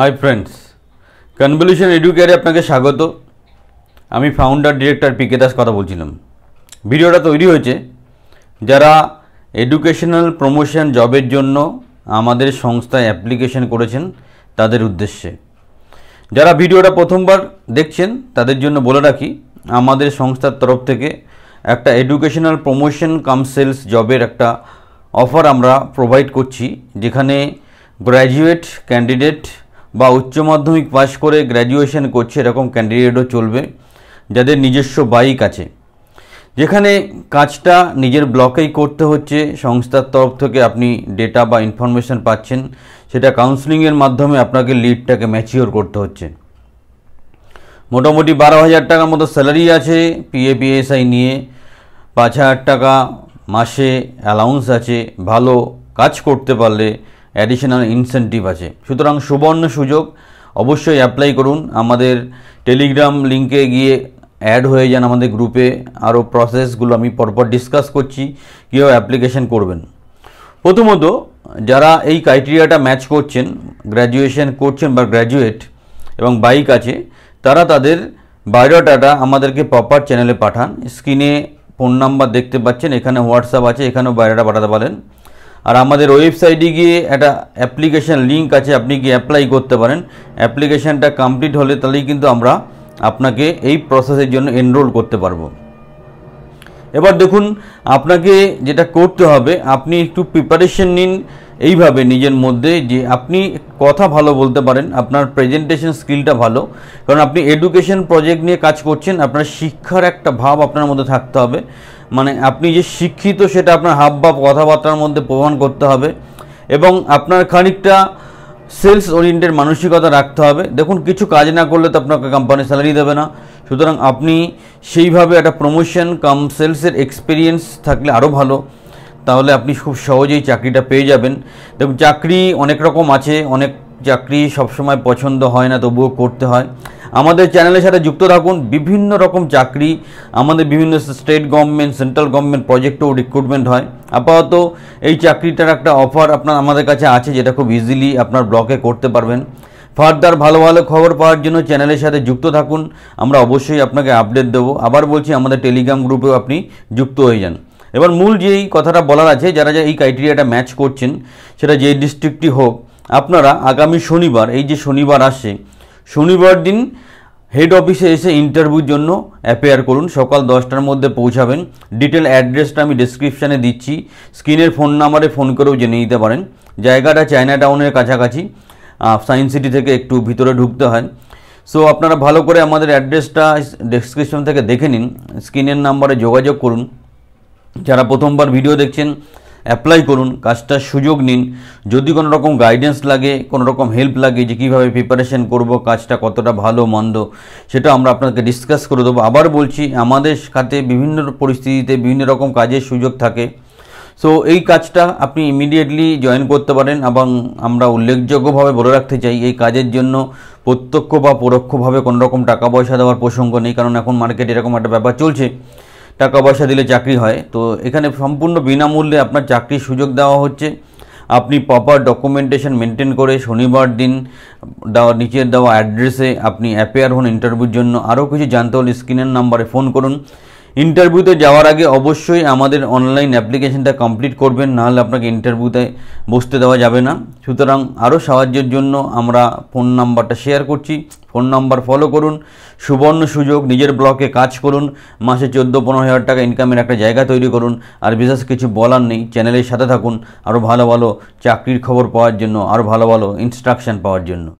hi friends convolution এডুকেয়ারে আপনাকে স্বাগত আমি founder director P K Das কথা বলছিলাম ভিডিওটা তৈরি হয়েছে যারা এডুকেশনাল প্রমোশন জবের জন্য আমাদের সংস্থায় অ্যাপ্লিকেশন করেছেন তাদের উদ্দেশ্যে যারা ভিডিওটা প্রথমবার দেখছেন তাদের জন্য বলে রাখি আমাদের সংস্থার তরফ থেকে একটা এডুকেশনাল প্রমোশন কাম সেলস জবের একটা অফার আমরা প্রোভাইড করছি যেখানে গ্র্যাজুয়েট ক্যান্ডিডেট বা উচ্চ মাধ্যমিক পাস করে গ্র্যাজুয়েশন করছে এরকম ক্যান্ডিডেটও চলবে যাদের নিজস্ব বাইক আছে যেখানে কাজটা নিজের ব্লকেই করতে হচ্ছে সংস্থার তরফ থেকে আপনি ডেটা বা ইনফরমেশান পাচ্ছেন সেটা কাউন্সিলিংয়ের মাধ্যমে আপনাকে লিডটাকে ম্যাচিওর করতে হচ্ছে মোটামুটি বারো হাজার টাকার মতো স্যালারি আছে পিএপিএসআই নিয়ে পাঁচ হাজার টাকা মাসে অ্যালাউন্স আছে ভালো কাজ করতে পারলে অ্যাডিশনাল ইনসেন্টিভ আছে সুতরাং সুবর্ণ সুযোগ অবশ্যই অ্যাপ্লাই করুন আমাদের টেলিগ্রাম লিঙ্কে গিয়ে অ্যাড হয়ে যান আমাদের গ্রুপে আরও প্রসেসগুলো আমি পরপর ডিসকাস করছি কীভাবে অ্যাপ্লিকেশন করবেন প্রথমত যারা এই ক্রাইটেরিয়াটা ম্যাচ করছেন গ্র্যাজুয়েশন করছেন বা গ্র্যাজুয়েট এবং বাইক আছে তারা তাদের বায়োডাটাটা আমাদেরকে প্রপার চ্যানেলে পাঠান স্ক্রিনে ফোন নাম্বার দেখতে পাচ্ছেন এখানে হোয়াটসঅ্যাপ আছে এখানেও বায়োডাটা পাঠাতে পারেন আর আমাদের ওয়েবসাইটে গিয়ে একটা অ্যাপ্লিকেশান লিঙ্ক আছে আপনি কি অ্যাপ্লাই করতে পারেন অ্যাপ্লিকেশানটা কমপ্লিট হলে তাহলেই কিন্তু আমরা আপনাকে এই প্রসেসের জন্য এনরোল করতে পারবো এবার দেখুন আপনাকে যেটা করতে হবে আপনি একটু প্রিপারেশন নিন এইভাবে নিজের মধ্যে যে আপনি কথা ভালো বলতে পারেন আপনার প্রেজেন্টেশন স্কিলটা ভালো কারণ আপনি এডুকেশন প্রজেক্ট নিয়ে কাজ করছেন আপনার শিক্ষার একটা ভাব আপনার মধ্যে থাকতে হবে মানে আপনি যে শিক্ষিত সেটা আপনার হাব বা কথাবার্তার মধ্যে প্রমাণ করতে হবে এবং আপনার খানিকটা সেলস ওরিয়েন্টেড মানসিকতা রাখতে হবে দেখুন কিছু কাজ না করলে তো আপনাকে কোম্পানি স্যালারি দেবে না সুতরাং আপনি সেইভাবে একটা প্রমোশন কাম সেলসের এক্সপিরিয়েন্স থাকলে আরও ভালো তাহলে আপনি খুব সহজেই চাকরিটা পেয়ে যাবেন দেখুন চাকরি অনেক রকম আছে অনেক চাকরি সবসময় পছন্দ হয় না তবুও করতে হয় আমাদের চ্যানেলের সাথে যুক্ত থাকুন বিভিন্ন রকম চাকরি আমাদের বিভিন্ন স্টেট গভর্নমেন্ট সেন্ট্রাল গভর্নমেন্ট প্রজেক্টেও রিক্রুটমেন্ট হয় আপাতত এই চাকরিটার একটা অফার আপনার আমাদের কাছে আছে যেটা খুব ইজিলি আপনার ব্লকে করতে পারবেন ফার্দার ভালো ভালো খবর পাওয়ার জন্য চ্যানেলের সাথে যুক্ত থাকুন আমরা অবশ্যই আপনাকে আপডেট দেবো আবার বলছি আমাদের টেলিগ্রাম গ্রুপেও আপনি যুক্ত হয়ে যান এবার মূল যেই কথাটা বলার আছে যারা যা এই ক্রাইটেরিয়াটা ম্যাচ করছেন সেটা যে ডিস্ট্রিক্টটি হোক আপনারা আগামী শনিবার এই যে শনিবার আসছে শনিবার দিন হেড অফিসে এসে ইন্টারভিউর জন্য অ্যাপেয়ার করুন সকাল দশটার মধ্যে পৌঁছাবেন ডিটেল অ্যাড্রেসটা আমি ডিসক্রিপশানে দিচ্ছি স্ক্রিনের ফোন নাম্বারে ফোন করেও জেনে নিতে পারেন জায়গাটা চায়না টাউনের কাছাকাছি সায়েন্স সিটি থেকে একটু ভিতরে ঢুকতে হয় সো আপনারা ভালো করে আমাদের অ্যাড্রেসটা ডেসক্রিপশন থেকে দেখে নিন স্ক্রিনের নাম্বারে যোগাযোগ করুন যারা প্রথমবার ভিডিও দেখছেন অ্যাপ্লাই করুন কাজটার সুযোগ নিন যদি কোনো রকম গাইডেন্স লাগে কোনো রকম হেল্প লাগে যে কীভাবে প্রিপারেশন করব কাজটা কতটা ভালো মন্দ সেটা আমরা আপনাকে ডিসকাস করে দেবো আবার বলছি আমাদের সাথে বিভিন্ন পরিস্থিতিতে বিভিন্ন রকম কাজের সুযোগ থাকে সো এই কাজটা আপনি ইমিডিয়েটলি জয়েন করতে পারেন এবং আমরা উল্লেখযোগ্যভাবে বলে রাখতে চাই এই কাজের জন্য প্রত্যক্ষ বা পরোক্ষভাবে কোনোরকম টাকা পয়সা দেওয়ার প্রসঙ্গ নেই কারণ এখন মার্কেটে এরকম একটা ব্যাপার চলছে টাকা পয়সা দিলে চাকরি হয় তো এখানে সম্পূর্ণ বিনামূল্যে আপনার চাকরির সুযোগ দেওয়া হচ্ছে আপনি প্রপার ডকুমেন্টেশন মেনটেন করে শনিবার দিন দেওয়া নিচের দেওয়া অ্যাড্রেসে আপনি অ্যাপেয়ার হন ইন্টারভিউর জন্য আরও কিছু জানতে হলে স্ক্রিনের নাম্বারে ফোন করুন ইন্টারভিউতে যাওয়ার আগে অবশ্যই আমাদের অনলাইন অ্যাপ্লিকেশনটা কমপ্লিট করবেন নাহলে আপনাকে ইন্টারভিউতে বসতে দেওয়া যাবে না সুতরাং আরও সাহায্যের জন্য আমরা ফোন নাম্বারটা শেয়ার করছি ফোন নাম্বার ফলো করুন সুবর্ণ সুযোগ নিজের ব্লকে কাজ করুন মাসে চোদ্দো পনেরো হাজার টাকা ইনকামের একটা জায়গা তৈরি করুন আর বিশেষ কিছু বলার নেই চ্যানেলের সাথে থাকুন আরও ভালো ভালো চাকরির খবর পাওয়ার জন্য আরও ভালো ভালো ইনস্ট্রাকশান পাওয়ার জন্য